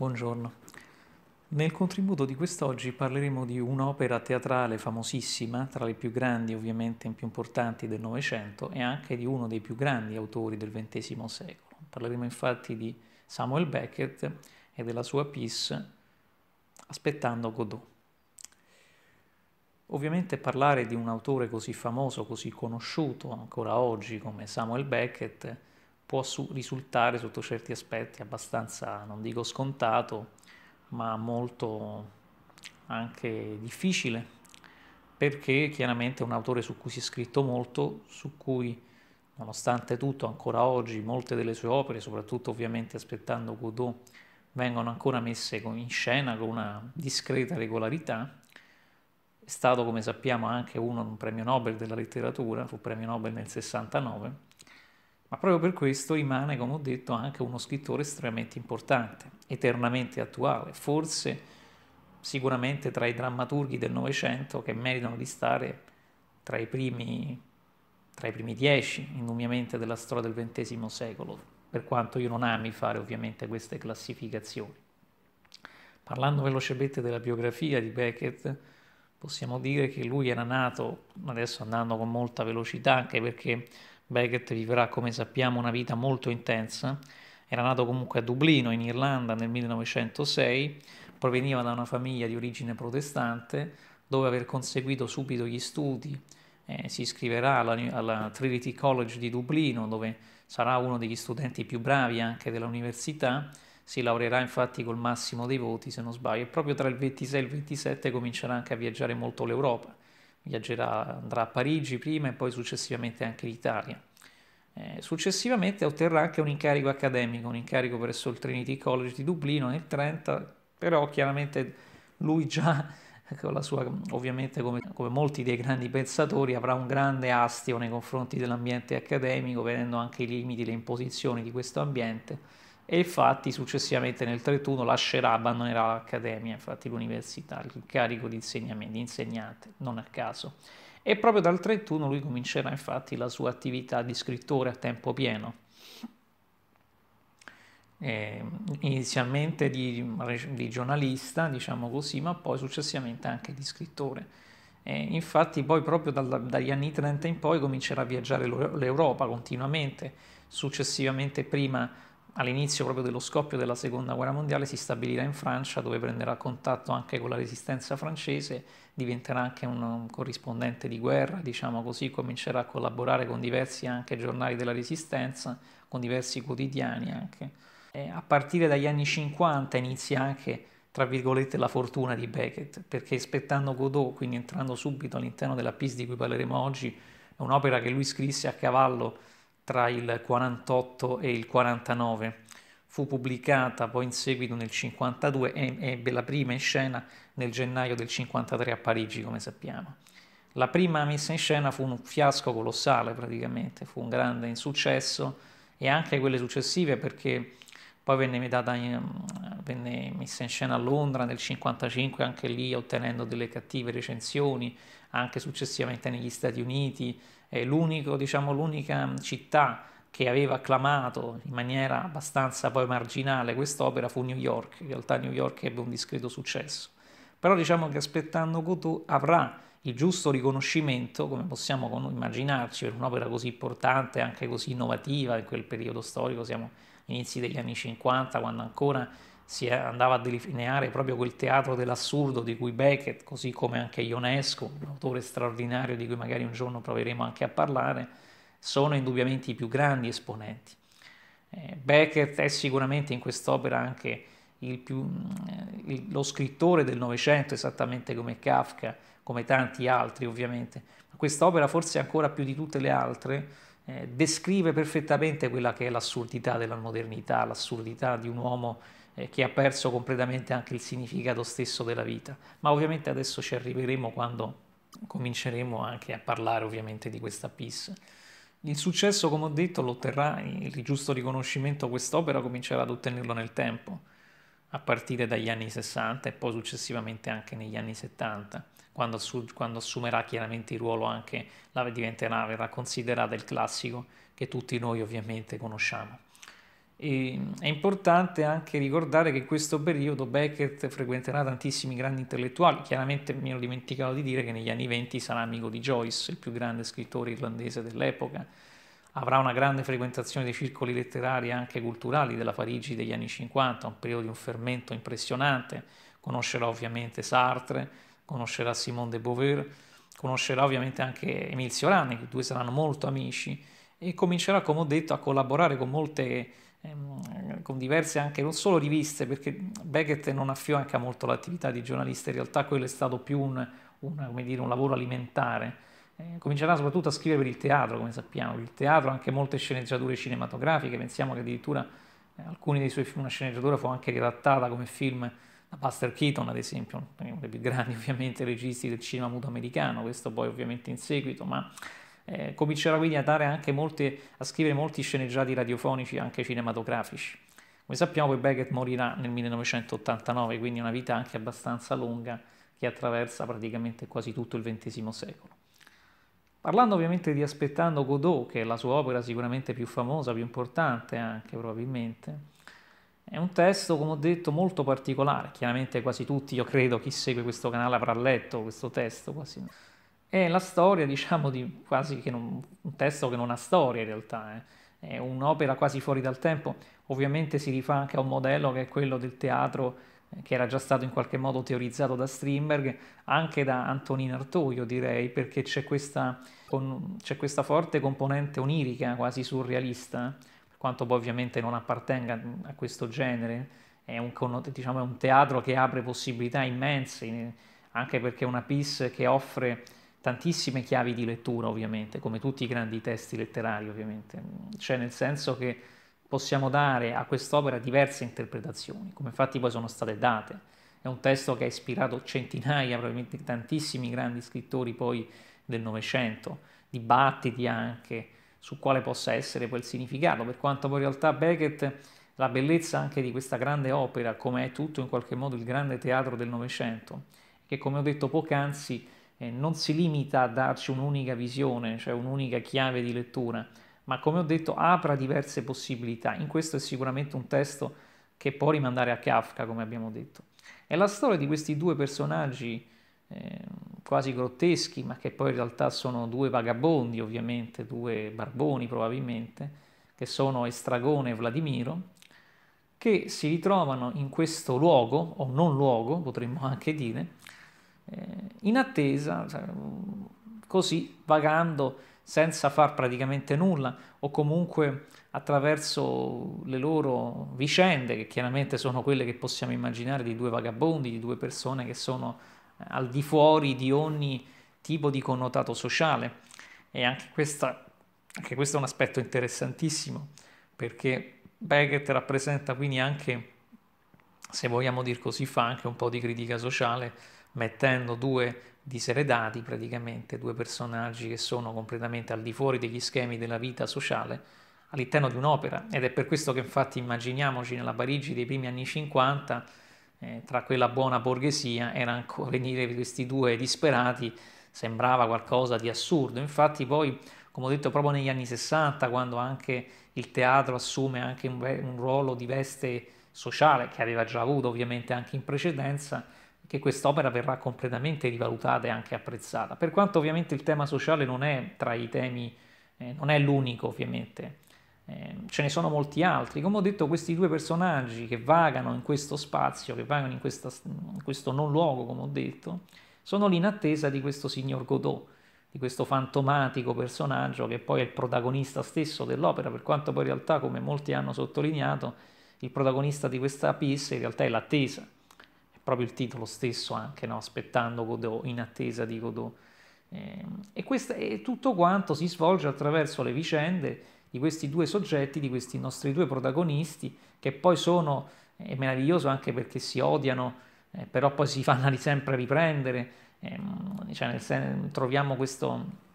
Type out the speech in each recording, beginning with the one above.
Buongiorno. Nel contributo di quest'oggi parleremo di un'opera teatrale famosissima, tra le più grandi ovviamente e più importanti del Novecento, e anche di uno dei più grandi autori del XX secolo. Parleremo infatti di Samuel Beckett e della sua piece Aspettando Godot. Ovviamente parlare di un autore così famoso, così conosciuto ancora oggi come Samuel Beckett, può su- risultare sotto certi aspetti abbastanza, non dico scontato, ma molto anche difficile, perché chiaramente è un autore su cui si è scritto molto, su cui nonostante tutto ancora oggi molte delle sue opere, soprattutto ovviamente aspettando Godot, vengono ancora messe in scena con una discreta regolarità. È stato, come sappiamo, anche uno un premio Nobel della letteratura, fu premio Nobel nel 69 ma proprio per questo rimane, come ho detto, anche uno scrittore estremamente importante, eternamente attuale, forse sicuramente tra i drammaturghi del Novecento che meritano di stare tra i primi, tra i primi dieci, indubbiamente, della storia del XX secolo, per quanto io non ami fare ovviamente queste classificazioni. Parlando velocemente della biografia di Beckett, possiamo dire che lui era nato, adesso andando con molta velocità, anche perché Beckett vivrà, come sappiamo, una vita molto intensa. Era nato comunque a Dublino, in Irlanda, nel 1906, proveniva da una famiglia di origine protestante, dove aver conseguito subito gli studi eh, si iscriverà alla, alla, Trinity College di Dublino, dove sarà uno degli studenti più bravi anche dell'università, si laureerà infatti col massimo dei voti, se non sbaglio, e proprio tra il 26 e il 27 comincerà anche a viaggiare molto l'Europa viaggerà, andrà a Parigi prima e poi successivamente anche l'Italia. Eh, successivamente otterrà anche un incarico accademico, un incarico presso il Trinity College di Dublino nel 30, però chiaramente lui già con la sua, ovviamente come, come molti dei grandi pensatori, avrà un grande astio nei confronti dell'ambiente accademico, vedendo anche i limiti, le imposizioni di questo ambiente e infatti successivamente nel 31 lascerà, abbandonerà l'accademia, infatti l'università, il carico di, di insegnante, non a caso. E proprio dal 31 lui comincerà infatti la sua attività di scrittore a tempo pieno. Eh, inizialmente di, di, giornalista, diciamo così, ma poi successivamente anche di scrittore. Eh, infatti poi proprio dal, dagli anni 30 in poi comincerà a viaggiare l'Europa continuamente, successivamente prima all'inizio proprio dello scoppio della seconda guerra mondiale si stabilirà in Francia dove prenderà contatto anche con la resistenza francese, diventerà anche un corrispondente di guerra, diciamo così, comincerà a collaborare con diversi anche giornali della resistenza, con diversi quotidiani anche. E a partire dagli anni 50 inizia anche tra virgolette la fortuna di Beckett, perché aspettando Godot, quindi entrando subito all'interno della pièce di cui parleremo oggi, è un'opera che lui scrisse a cavallo tra il 48 e il 49. Fu pubblicata poi in seguito nel 52 e ebbe la prima in scena nel gennaio del 53 a Parigi, come sappiamo. La prima messa in scena fu un fiasco colossale praticamente, fu un grande insuccesso e anche quelle successive perché poi venne, in, venne messa in scena a Londra nel 1955, anche lì ottenendo delle cattive recensioni, anche successivamente negli Stati Uniti, è diciamo, l'unica città che aveva acclamato in maniera abbastanza poi marginale quest'opera fu New York, in realtà New York ebbe un discreto successo, però diciamo che aspettando Couture avrà il giusto riconoscimento, come possiamo immaginarci, per un'opera così importante, anche così innovativa in quel periodo storico, siamo inizi degli anni 50, quando ancora si andava a delineare proprio quel teatro dell'assurdo di cui Beckett, così come anche Ionesco, un autore straordinario di cui magari un giorno proveremo anche a parlare, sono indubbiamente i più grandi esponenti. Eh, Beckett è sicuramente in quest'opera anche più, mm, lo scrittore del Novecento, esattamente come Kafka, come tanti altri ovviamente. Quest'opera forse ancora più di tutte le altre eh, descrive perfettamente quella che è l'assurdità della modernità, l'assurdità di un uomo eh, che ha perso completamente anche il significato stesso della vita. Ma ovviamente adesso ci arriveremo quando cominceremo anche a parlare ovviamente di questa PIS. Il successo, come ho detto, lo otterrà il giusto riconoscimento quest'opera comincerà ad ottenerlo nel tempo, a partire dagli anni 60 e poi successivamente anche negli anni 70 quando, assu- quando assumerà chiaramente il ruolo anche, la diventerà, verrà considerata il classico che tutti noi ovviamente conosciamo. E è importante anche ricordare che in questo periodo Beckett frequenterà tantissimi grandi intellettuali, chiaramente mi ero dimenticato di dire che negli anni 20 sarà amico di Joyce, il più grande scrittore irlandese dell'epoca, avrà una grande frequentazione dei circoli letterari e anche culturali della Parigi degli anni 50, un periodo di un fermento impressionante, conoscerà ovviamente Sartre, conoscerà Simone de Beauvoir, conoscerà ovviamente anche Emil Siorani, i due saranno molto amici, e comincerà, come ho detto, a collaborare con molte, ehm, con diverse anche non solo riviste, perché Beckett non affianca molto l'attività di giornalista, in realtà quello è stato più un, una, dire, un lavoro alimentare. Eh, comincerà soprattutto a scrivere per il teatro, come sappiamo, il teatro anche molte sceneggiature cinematografiche, pensiamo che addirittura eh, alcuni dei suoi film, una sceneggiatura fu anche riadattata come film da Buster Keaton ad esempio, uno dei più grandi ovviamente registi del cinema muto americano, questo poi ovviamente in seguito, ma eh, comincerà quindi a, dare anche molte, a scrivere molti sceneggiati radiofonici anche cinematografici. Come sappiamo poi Beckett morirà nel 1989, quindi una vita anche abbastanza lunga che attraversa praticamente quasi tutto il XX secolo. Parlando ovviamente di Aspettando Godot, che è la sua opera sicuramente più famosa, più importante anche probabilmente, è un testo, come ho detto, molto particolare. Chiaramente quasi tutti, io credo, chi segue questo canale avrà letto questo testo. Quasi. È la storia, diciamo, di quasi non, un testo che non ha storia in realtà. Eh. È un'opera quasi fuori dal tempo. Ovviamente si rifà anche a un modello che è quello del teatro eh, che era già stato in qualche modo teorizzato da Strindberg, anche da Antonin Artaud, direi, perché c'è questa, questa forte componente onirica, quasi surrealista, quanto poi ovviamente non appartenga a questo genere, è un, diciamo, è un teatro che apre possibilità immense, anche perché è una piece che offre tantissime chiavi di lettura ovviamente, come tutti i grandi testi letterari ovviamente, cioè nel senso che possiamo dare a quest'opera diverse interpretazioni, come infatti poi sono state date. È un testo che ha ispirato centinaia, probabilmente tantissimi grandi scrittori poi del Novecento, dibattiti anche, su quale possa essere poi il significato, per quanto poi in realtà Beckett la bellezza anche di questa grande opera, come è tutto in qualche modo il grande teatro del Novecento, che come ho detto poc'anzi eh, non si limita a darci un'unica visione, cioè un'unica chiave di lettura, ma come ho detto apra diverse possibilità. In questo è sicuramente un testo che può rimandare a Kafka, come abbiamo detto. È la storia di questi due personaggi eh, quasi grotteschi, ma che poi in realtà sono due vagabondi, ovviamente, due barboni probabilmente, che sono Estragone e Vladimiro, che si ritrovano in questo luogo, o non luogo, potremmo anche dire, eh, in attesa, cioè, così, vagando senza far praticamente nulla o comunque attraverso le loro vicende, che chiaramente sono quelle che possiamo immaginare di due vagabondi, di due persone che sono al di fuori di ogni tipo di connotato sociale. E anche, questa, anche questo è un aspetto interessantissimo, perché Beckett rappresenta quindi anche, se vogliamo dire così, fa anche un po' di critica sociale, mettendo due diseredati praticamente, due personaggi che sono completamente al di fuori degli schemi della vita sociale, all'interno di un'opera ed è per questo che infatti immaginiamoci nella Parigi dei primi anni 50 eh, tra quella buona borghesia era ancora venire questi due disperati sembrava qualcosa di assurdo. Infatti poi, come ho detto, proprio negli anni 60, quando anche il teatro assume anche un, un ruolo di veste sociale, che aveva già avuto ovviamente anche in precedenza, che quest'opera verrà completamente rivalutata e anche apprezzata. Per quanto ovviamente il tema sociale non è tra i temi, eh, non è l'unico ovviamente, Ehm, ce ne sono molti altri. Come ho detto, questi due personaggi che vagano in questo spazio, che vagano in, questa, in questo non luogo, come ho detto, sono lì in attesa di questo signor Godot, di questo fantomatico personaggio che poi è il protagonista stesso dell'opera, per quanto poi in realtà, come molti hanno sottolineato, il protagonista di questa pièce in realtà è l'attesa, è proprio il titolo stesso anche, no? aspettando Godot, in attesa di Godot. Ehm, e, questa, e tutto quanto si svolge attraverso le vicende di questi due soggetti, di questi nostri due protagonisti, che poi sono, è meraviglioso anche perché si odiano, eh, però poi si fanno sempre riprendere, ehm, cioè sen- troviamo questo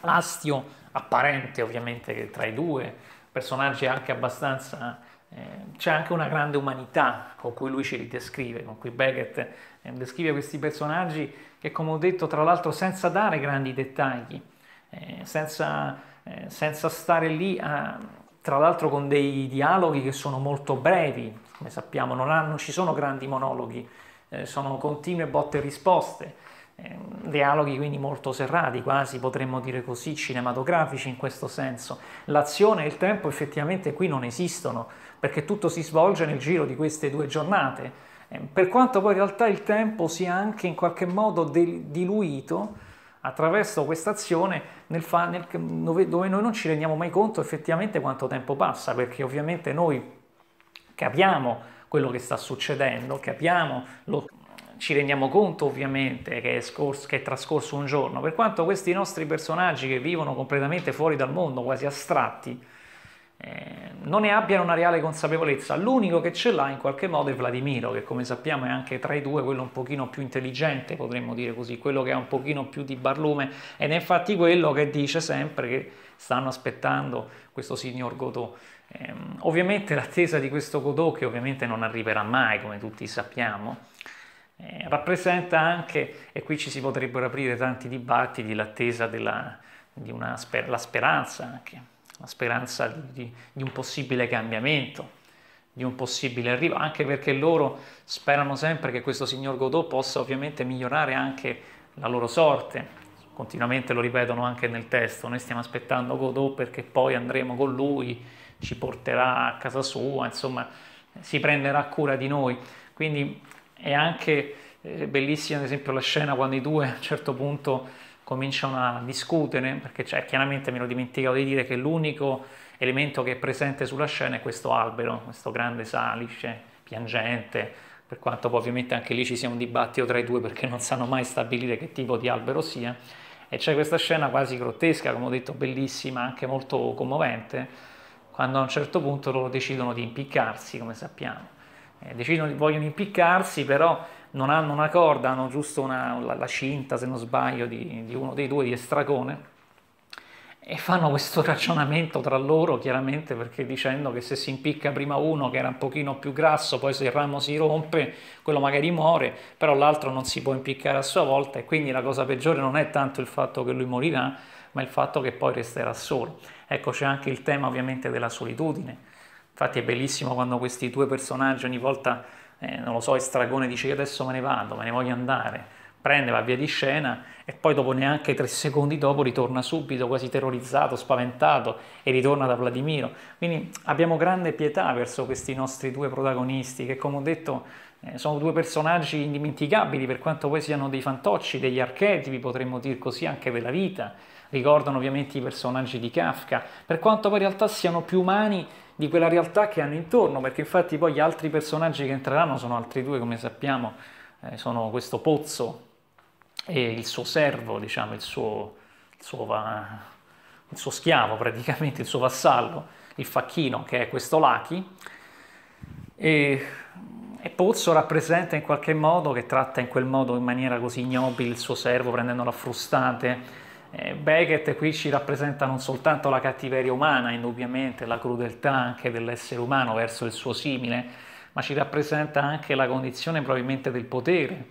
astio apparente ovviamente tra i due, personaggi anche abbastanza... Eh, c'è anche una grande umanità con cui lui ce li descrive, con cui Beckett eh, descrive questi personaggi che, come ho detto, tra l'altro senza dare grandi dettagli, eh, senza eh, senza stare lì a, tra l'altro con dei dialoghi che sono molto brevi, come sappiamo non, hanno, non ci sono grandi monologhi, eh, sono continue botte e risposte, eh, dialoghi quindi molto serrati, quasi potremmo dire così, cinematografici in questo senso. L'azione e il tempo effettivamente qui non esistono, perché tutto si svolge nel giro di queste due giornate, eh, per quanto poi in realtà il tempo sia anche in qualche modo diluito, attraverso questa azione nel fa, nel, dove, dove noi non ci rendiamo mai conto effettivamente quanto tempo passa, perché ovviamente noi capiamo quello che sta succedendo, capiamo, lo, ci rendiamo conto ovviamente che è, scorso, che è, trascorso un giorno, per quanto questi nostri personaggi che vivono completamente fuori dal mondo, quasi astratti, eh, non ne abbiano una reale consapevolezza. L'unico che ce l'ha in qualche modo è Vladimiro, che come sappiamo è anche tra i due quello un pochino più intelligente, potremmo dire così, quello che ha un pochino più di barlume ed è infatti quello che dice sempre che stanno aspettando questo signor Godot. Eh, ovviamente l'attesa di questo Godot, che ovviamente non arriverà mai, come tutti sappiamo, eh, rappresenta anche, e qui ci si potrebbero aprire tanti dibattiti, l'attesa della, di una sper- la speranza anche la speranza di, di un possibile cambiamento, di un possibile arrivo, anche perché loro sperano sempre che questo signor Godot possa ovviamente migliorare anche la loro sorte. Continuamente lo ripetono anche nel testo, noi stiamo aspettando Godot perché poi andremo con lui, ci porterà a casa sua, insomma si prenderà cura di noi. Quindi è anche eh, bellissima ad esempio la scena quando i due a un certo punto cominciano a discutere, perché cioè, chiaramente me lo dimenticavo di dire che l'unico elemento che è presente sulla scena è questo albero, questo grande salice, piangente, per quanto poi ovviamente anche lì ci sia un dibattito tra i due perché non sanno mai stabilire che tipo di albero sia, e c'è questa scena quasi grottesca, come ho detto, bellissima, anche molto commovente, quando a un certo punto loro decidono di impiccarsi, come sappiamo. Eh, decidono, vogliono impiccarsi, però non hanno una corda, hanno giusto una, la, la, cinta, se non sbaglio, di, di, uno dei due di Estragone, e fanno questo ragionamento tra loro, chiaramente, perché dicendo che se si impicca prima uno che era un pochino più grasso, poi se il ramo si rompe, quello magari muore, però l'altro non si può impiccare a sua volta, e quindi la cosa peggiore non è tanto il fatto che lui morirà, ma il fatto che poi resterà solo. Ecco, c'è anche il tema ovviamente della solitudine. Infatti è bellissimo quando questi due personaggi ogni volta eh, non lo so, il stragone dice io adesso me ne vado, me ne voglio andare, prende, va via di scena e poi dopo neanche tre secondi dopo ritorna subito, quasi terrorizzato, spaventato e ritorna da Vladimiro. Quindi abbiamo grande pietà verso questi nostri due protagonisti che come ho detto eh, sono due personaggi indimenticabili per quanto poi siano dei fantocci, degli archetipi, potremmo dire così, anche della vita. Ricordano ovviamente i personaggi di Kafka, per quanto poi in realtà siano più umani di quella realtà che hanno intorno, perché infatti poi gli altri personaggi che entreranno sono altri due, come sappiamo, eh, sono questo pozzo e il suo servo, diciamo, il suo, il suo, va, il suo schiavo praticamente, il suo vassallo, il facchino che è questo Lucky. E, e Pozzo rappresenta in qualche modo che tratta in quel modo, in maniera così ignobile, il suo servo prendendolo a frustate eh, Beckett qui ci rappresenta non soltanto la cattiveria umana, indubbiamente la crudeltà anche dell'essere umano verso il suo simile, ma ci rappresenta anche la condizione probabilmente del potere,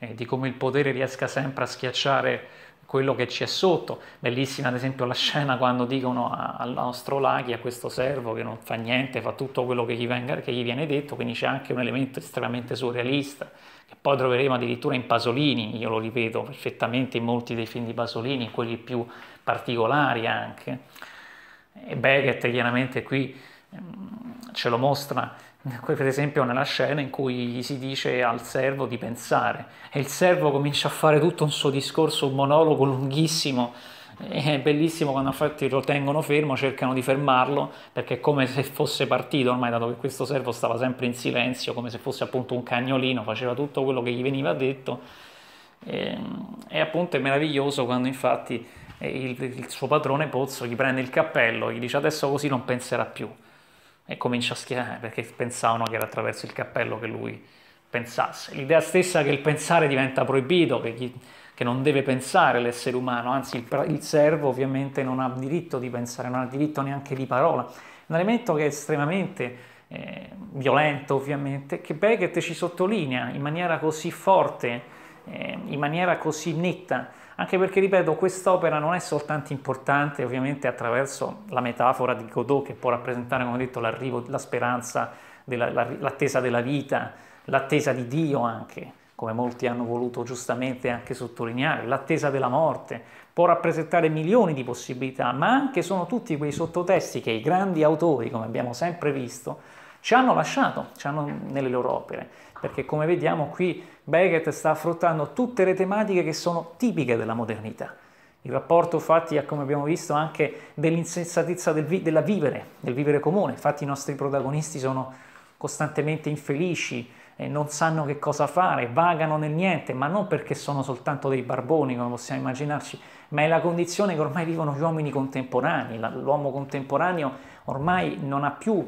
eh, di come il potere riesca sempre a schiacciare quello che c'è sotto. Bellissima ad esempio la scena quando dicono a, al nostro Laghi, a questo servo che non fa niente, fa tutto quello che gli, venga, che gli viene detto, quindi c'è anche un elemento estremamente surrealista, che poi troveremo addirittura in Pasolini, io lo ripeto perfettamente in molti dei film di Pasolini, in quelli più particolari anche. E Beckett chiaramente qui ehm, ce lo mostra per esempio nella scena in cui si dice al servo di pensare e il servo comincia a fare tutto un suo discorso, un monologo lunghissimo. È bellissimo quando infatti lo tengono fermo, cercano di fermarlo perché è come se fosse partito ormai, dato che questo servo stava sempre in silenzio, come se fosse appunto un cagnolino, faceva tutto quello che gli veniva detto. E, ehm, e appunto è meraviglioso quando infatti eh, il, il suo padrone Pozzo gli prende il cappello, gli dice adesso così non penserà più e comincia a schierare eh, perché pensavano che era attraverso il cappello che lui pensasse. L'idea stessa che il pensare diventa proibito, che, chi, che non deve pensare l'essere umano, anzi il, il, servo ovviamente non ha diritto di pensare, non ha diritto neanche di parola. Un elemento che è estremamente eh, violento ovviamente, che Beckett ci sottolinea in maniera così forte eh, in maniera così netta, anche perché, ripeto, quest'opera non è soltanto importante ovviamente attraverso la metafora di Godot che può rappresentare, come ho detto, l'arrivo, la speranza, della, la, l'attesa della vita, l'attesa di Dio anche, come molti hanno voluto giustamente anche sottolineare, l'attesa della morte, può rappresentare milioni di possibilità, ma anche sono tutti quei sottotesti che i grandi autori, come abbiamo sempre visto, ci hanno lasciato ci hanno, nelle loro opere perché come vediamo qui Beckett sta affrontando tutte le tematiche che sono tipiche della modernità. Il rapporto infatti a, come abbiamo visto, anche dell'insensatezza del vi- della vivere, del vivere comune. Infatti i nostri protagonisti sono costantemente infelici, eh, non sanno che cosa fare, vagano nel niente, ma non perché sono soltanto dei barboni, come possiamo immaginarci, ma è la condizione che ormai vivono gli uomini contemporanei. l'uomo contemporaneo ormai non ha più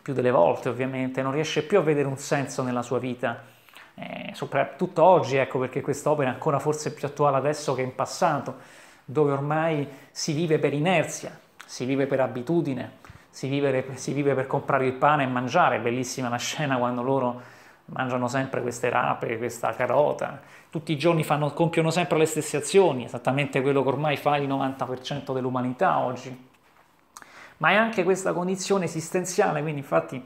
più delle volte ovviamente, non riesce più a vedere un senso nella sua vita, eh, soprattutto oggi, ecco perché quest'opera è ancora forse più attuale adesso che in passato, dove ormai si vive per inerzia, si vive per abitudine, si vive, si vive per comprare il pane e mangiare, bellissima la scena quando loro mangiano sempre queste rape, questa carota, tutti i giorni fanno, compiono sempre le stesse azioni, esattamente quello che ormai fa il 90% dell'umanità oggi ma è anche questa condizione esistenziale, quindi infatti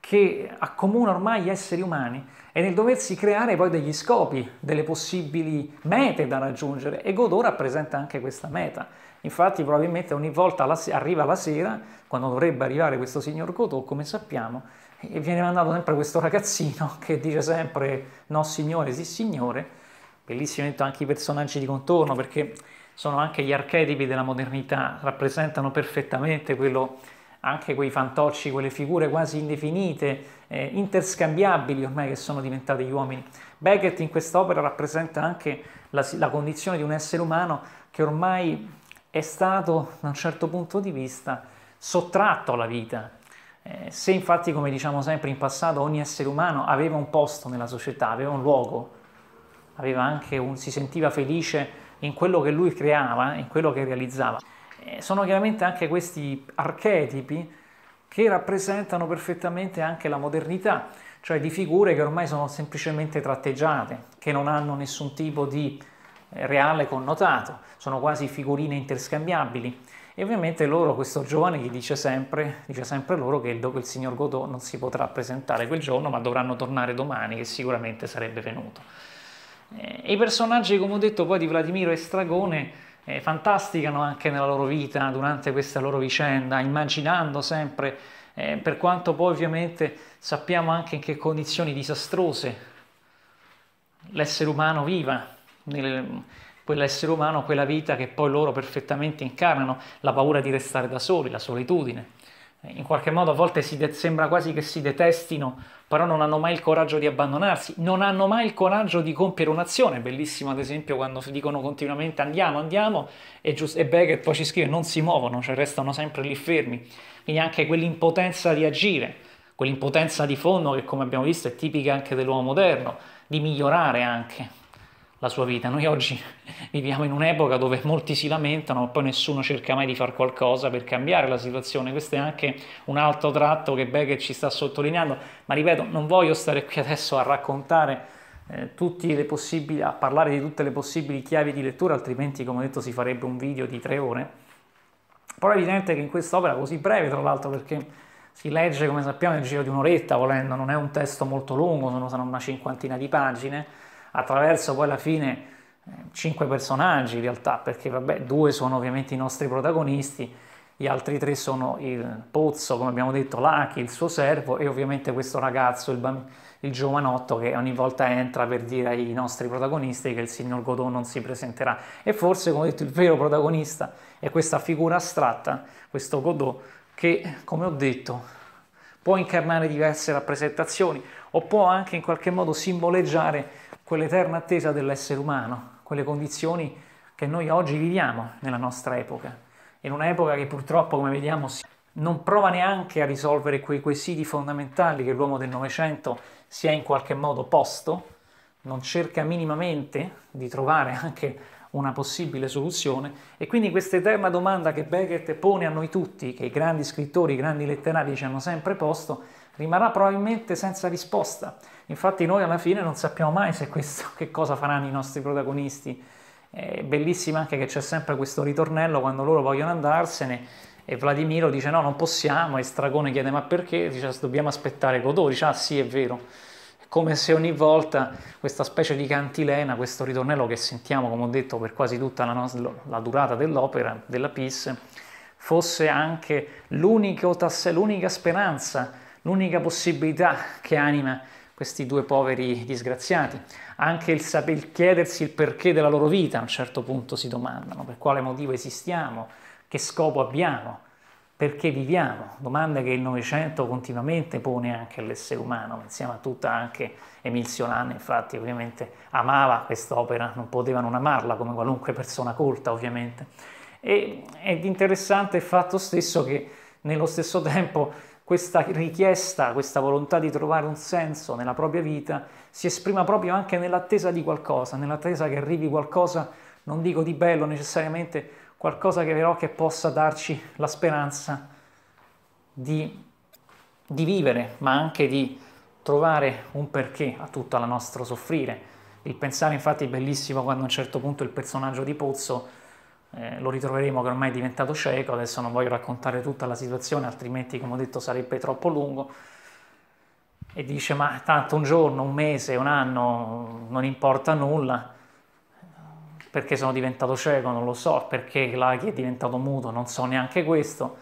che accomuna ormai gli esseri umani e nel doversi creare poi degli scopi, delle possibili mete da raggiungere e Godot rappresenta anche questa meta. Infatti probabilmente ogni volta la se- arriva la sera, quando dovrebbe arrivare questo signor Godot, come sappiamo, e viene mandato sempre questo ragazzino che dice sempre no signore, sì signore, bellissimo anche i personaggi di contorno perché sono anche gli archetipi della modernità, rappresentano perfettamente quello, anche quei fantocci, quelle figure quasi indefinite, eh, interscambiabili ormai che sono diventati gli uomini. Beckett in quest'opera rappresenta anche la, la condizione di un essere umano che ormai è stato, da un certo punto di vista, sottratto alla vita, eh, se infatti, come diciamo sempre in passato, ogni essere umano aveva un posto nella società, aveva un luogo, aveva un, si sentiva felice in quello che lui creava, in quello che realizzava. Eh, sono chiaramente anche questi archetipi che rappresentano perfettamente anche la modernità, cioè di figure che ormai sono semplicemente tratteggiate, che non hanno nessun tipo di eh, reale connotato, sono quasi figurine interscambiabili. E ovviamente loro, questo giovane gli dice sempre, dice sempre loro che dopo il signor Godot non si potrà presentare quel giorno, ma dovranno tornare domani, che sicuramente sarebbe venuto. Eh, e i personaggi, come ho detto, poi di Vladimiro e Stragone eh, fantasticano anche nella loro vita, durante questa loro vicenda, immaginando sempre, eh, per quanto poi ovviamente sappiamo anche in che condizioni disastrose l'essere umano viva, nel, quell'essere umano, quella vita che poi loro perfettamente incarnano, la paura di restare da soli, la solitudine in qualche modo a volte de- sembra quasi che si detestino, però non hanno mai il coraggio di abbandonarsi, non hanno mai il coraggio di compiere un'azione. Bellissimo ad esempio quando dicono continuamente andiamo, andiamo e, giust- e Beckett poi ci scrive non si muovono, cioè restano sempre lì fermi. Quindi anche quell'impotenza di agire, quell'impotenza di fondo che come abbiamo visto è tipica anche dell'uomo moderno, di migliorare anche la sua vita. Noi oggi viviamo in un'epoca dove molti si lamentano, ma poi nessuno cerca mai di fare qualcosa per cambiare la situazione. Questo è anche un altro tratto che Becker ci sta sottolineando, ma ripeto, non voglio stare qui adesso a raccontare eh, a parlare di tutte le possibili chiavi di lettura, altrimenti come ho detto si farebbe un video di tre ore. Però è evidente che in quest'opera così breve, tra l'altro, perché si legge, come sappiamo, nel giro di un'oretta, volendo, non è un testo molto lungo, sono, saranno una cinquantina di pagine, attraverso poi alla fine eh, cinque personaggi in realtà, perché vabbè, due sono ovviamente i nostri protagonisti, gli altri tre sono il pozzo, come abbiamo detto, Lucky, il suo servo e ovviamente questo ragazzo, il, il, giovanotto che ogni volta entra per dire ai nostri protagonisti che il signor Godot non si presenterà. E forse, come ho detto, il vero protagonista è questa figura astratta, questo Godot, che, come ho detto, può incarnare diverse rappresentazioni, o può anche in qualche modo simboleggiare quell'eterna attesa dell'essere umano, quelle condizioni che noi oggi viviamo nella nostra epoca, in un'epoca che purtroppo, come vediamo, non prova neanche a risolvere quei quesiti fondamentali che l'uomo del Novecento si è in qualche modo posto, non cerca minimamente di trovare anche una possibile soluzione e quindi questa eterna domanda che Beckett pone a noi tutti, che i grandi scrittori, i grandi letterari ci hanno sempre posto, rimarrà probabilmente senza risposta. Infatti noi alla fine non sappiamo mai se questo, che cosa faranno i nostri protagonisti. È bellissimo anche che c'è sempre questo ritornello quando loro vogliono andarsene e Vladimiro dice no, non possiamo, e Stragone chiede ma perché? Dice dobbiamo aspettare Godot, dice ah sì è vero. È come se ogni volta questa specie di cantilena, questo ritornello che sentiamo, come ho detto, per quasi tutta la, no- la durata dell'opera, della PIS, fosse anche l'unico l'unica speranza l'unica possibilità che anima questi due poveri disgraziati, anche il saper chiedersi il perché della loro vita a un certo punto si domandano, per quale motivo esistiamo, che scopo abbiamo, perché viviamo, domande che il Novecento continuamente pone anche all'essere umano, pensiamo a tutta anche Emilio Lann, infatti ovviamente amava quest'opera, non poteva non amarla come qualunque persona colta ovviamente. E, ed interessante il fatto stesso che nello stesso tempo questa richiesta, questa volontà di trovare un senso nella propria vita si esprima proprio anche nell'attesa di qualcosa, nell'attesa che arrivi qualcosa, non dico di bello necessariamente, qualcosa che però che possa darci la speranza di, di vivere, ma anche di trovare un perché a tutta la nostra soffrire. Il pensare infatti è bellissimo quando a un certo punto il personaggio di Pozzo eh, lo ritroveremo che ormai è diventato cieco, adesso non voglio raccontare tutta la situazione, altrimenti come ho detto sarebbe troppo lungo, e dice ma tanto un giorno, un mese, un anno, non importa nulla, perché sono diventato cieco, non lo so, perché Laghi è diventato muto, non so neanche questo,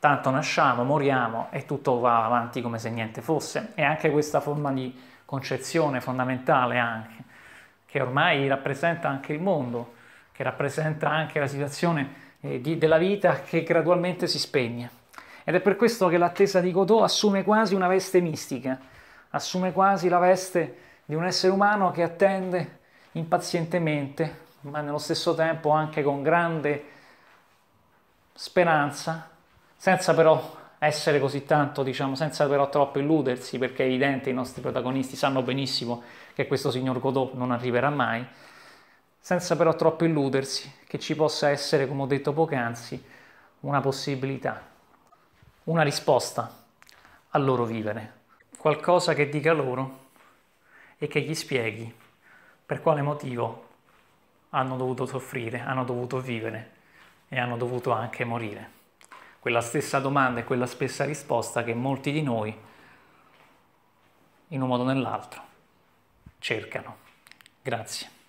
tanto nasciamo, moriamo e tutto va avanti come se niente fosse, e anche questa forma di concezione fondamentale anche, che ormai rappresenta anche il mondo, che rappresenta anche la situazione eh, di, della vita che gradualmente si spegne. Ed è per questo che l'attesa di Godot assume quasi una veste mistica, assume quasi la veste di un essere umano che attende impazientemente, ma nello stesso tempo anche con grande speranza, senza però essere così tanto, diciamo, senza però troppo illudersi, perché è evidente i nostri protagonisti sanno benissimo che questo signor Godot non arriverà mai, senza però troppo illudersi che ci possa essere, come ho detto poc'anzi, una possibilità, una risposta al loro vivere, qualcosa che dica loro e che gli spieghi per quale motivo hanno dovuto soffrire, hanno dovuto vivere e hanno dovuto anche morire. Quella stessa domanda e quella stessa risposta che molti di noi, in un modo o nell'altro, cercano. Grazie.